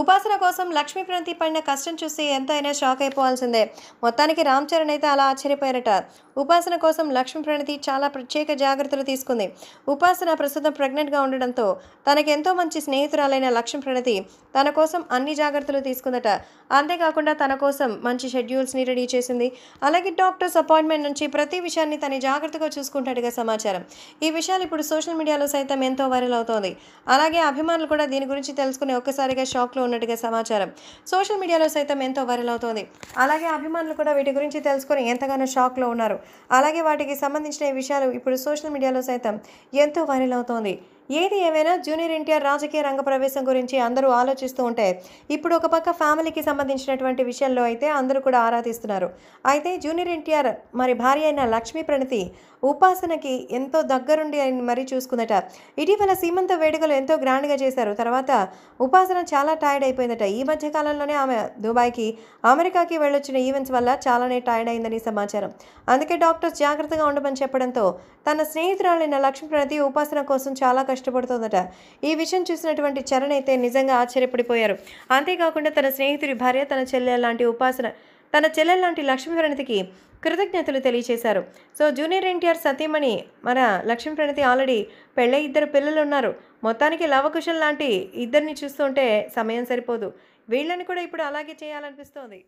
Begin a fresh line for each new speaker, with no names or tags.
ఉపాసన కోసం లక్ష్మీ ప్రణతి పడిన కష్టం చూసి ఎంతైనా షాక్ అయిపోవాల్సిందే మొత్తానికి రామ్ చరణ్ అయితే అలా ఆశ్చర్యపోయారట ఉపాసన కోసం లక్ష్మీ ప్రణతి చాలా ప్రత్యేక జాగ్రత్తలు తీసుకుంది ఉపాసన ప్రస్తుతం ప్రెగ్నెంట్గా ఉండడంతో తనకెంతో మంచి స్నేహితురాలైన లక్ష్మీ ప్రణతి తన కోసం అన్ని జాగ్రత్తలు తీసుకుందట అంతేకాకుండా తన కోసం మంచి షెడ్యూల్స్ని రెడీ చేసింది అలాగే డాక్టర్స్ అపాయింట్మెంట్ నుంచి ప్రతి విషయాన్ని తను జాగ్రత్తగా చూసుకుంటాడుగా సమాచారం ఈ విషయాలు ఇప్పుడు సోషల్ మీడియాలో సైతం ఎంతో వైరల్ అవుతోంది అలాగే అభిమానులు కూడా దీని గురించి తెలుసుకుని ఒక్కసారిగా షాక్లో అందుబాటులో ఉన్నట్టుగా సమాచారం సోషల్ మీడియాలో సైతం ఎంతో వైరల్ అవుతోంది అలాగే అభిమానులు కూడా వీటి గురించి తెలుసుకొని ఎంతగానో షాక్లో ఉన్నారు అలాగే వాటికి సంబంధించిన విషయాలు ఇప్పుడు సోషల్ మీడియాలో సైతం ఎంతో వైరల్ అవుతోంది ఏది ఏమైనా జూనియర్ ఎన్టీఆర్ రాజకీయ రంగ ప్రవేశం గురించి అందరూ ఆలోచిస్తూ ఉంటే ఇప్పుడు ఒక పక్క ఫ్యామిలీకి సంబంధించినటువంటి విషయంలో అయితే అందరూ కూడా ఆరాధిస్తున్నారు అయితే జూనియర్ ఎన్టీఆర్ మరి భార్య అయిన లక్ష్మీ ప్రణతి ఉపాసనకి ఎంతో దగ్గరుండి మరీ చూసుకుందట ఇటీవల సీమంత వేడుకలు ఎంతో గ్రాండ్గా చేశారు తర్వాత ఉపాసన చాలా టైర్డ్ అయిపోయిందట ఈ మధ్య కాలంలోనే ఆమె దుబాయ్కి అమెరికాకి వెళ్ళొచ్చిన ఈవెంట్స్ వల్ల చాలానే టైర్డ్ అయిందని సమాచారం అందుకే డాక్టర్స్ జాగ్రత్తగా ఉండమని చెప్పడంతో తన స్నేహితురాలైన లక్ష్మీ ప్రణతి ఉపాసన కోసం చాలా కష్టం కష్టపడుతోందట ఈ విషయం చూసినటువంటి చరణ్ అయితే నిజంగా ఆశ్చర్యపడిపోయారు అంతేకాకుండా తన స్నేహితుడి భార్య తన చెల్లె లాంటి ఉపాసన తన చెల్లెల లాంటి లక్ష్మీ ప్రణతికి కృతజ్ఞతలు తెలియచేశారు సో జూనియర్ ఎన్టీఆర్ సతీమణి మన లక్ష్మీ ప్రణతి ఆల్రెడీ పెళ్ళ ఇద్దరు పిల్లలు ఉన్నారు మొత్తానికి లవకుశం లాంటి ఇద్దరిని చూస్తుంటే సమయం సరిపోదు వీళ్ళని కూడా ఇప్పుడు అలాగే చేయాలనిపిస్తోంది